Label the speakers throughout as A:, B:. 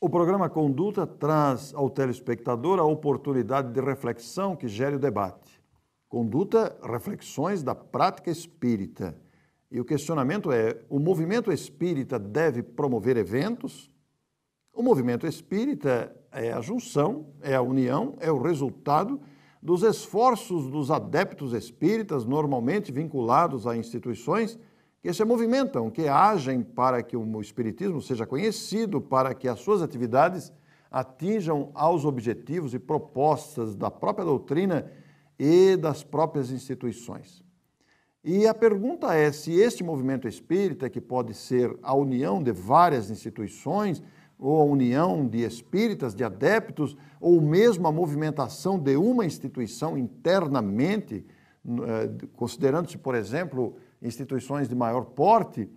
A: O programa Conduta traz ao telespectador a oportunidade de reflexão que gere o debate. Conduta, reflexões da prática espírita. E o questionamento é: o movimento espírita deve promover eventos, o movimento espírita é a junção, é a união, é o resultado dos esforços dos adeptos espíritas, normalmente vinculados a instituições que se movimentam, que agem para que o espiritismo seja conhecido, para que as suas atividades atinjam aos objetivos e propostas da própria doutrina e das próprias instituições. E a pergunta é se este movimento espírita, que pode ser a união de várias instituições, ou a união de espíritas, de adeptos, ou mesmo a movimentação de uma instituição internamente, eh, considerando-se, por exemplo, instituições de maior porte,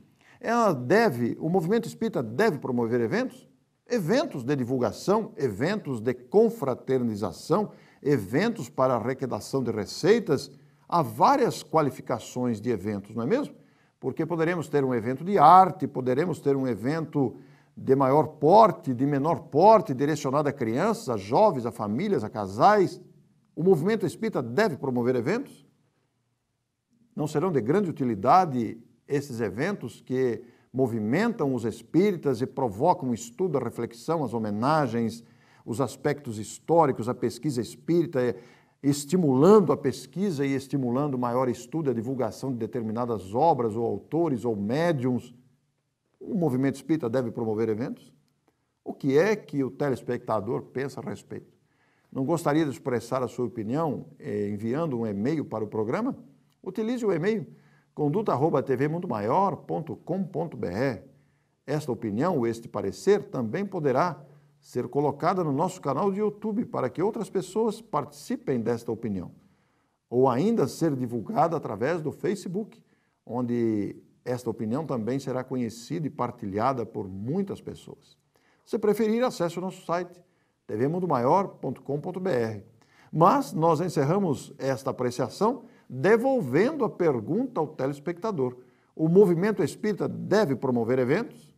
A: ela deve, o movimento espírita deve promover eventos, eventos de divulgação, eventos de confraternização, eventos para arrecadação de receitas, há várias qualificações de eventos, não é mesmo? Porque poderemos ter um evento de arte, poderemos ter um evento de maior porte, de menor porte, direcionada a crianças, a jovens, a famílias, a casais. O movimento espírita deve promover eventos? Não serão de grande utilidade esses eventos que movimentam os espíritas e provocam o estudo, a reflexão, as homenagens, os aspectos históricos, a pesquisa espírita, estimulando a pesquisa e estimulando maior estudo, a divulgação de determinadas obras ou autores ou médiums o movimento espírita deve promover eventos? O que é que o telespectador pensa a respeito? Não gostaria de expressar a sua opinião eh, enviando um e-mail para o programa? Utilize o e-mail conduta@tvmundomaior.com.br. Esta opinião ou este parecer também poderá ser colocada no nosso canal de YouTube para que outras pessoas participem desta opinião, ou ainda ser divulgada através do Facebook, onde esta opinião também será conhecida e partilhada por muitas pessoas. Se preferir, acesse o nosso site tvmundomaior.com.br. Mas nós encerramos esta apreciação devolvendo a pergunta ao telespectador: o movimento espírita deve promover eventos?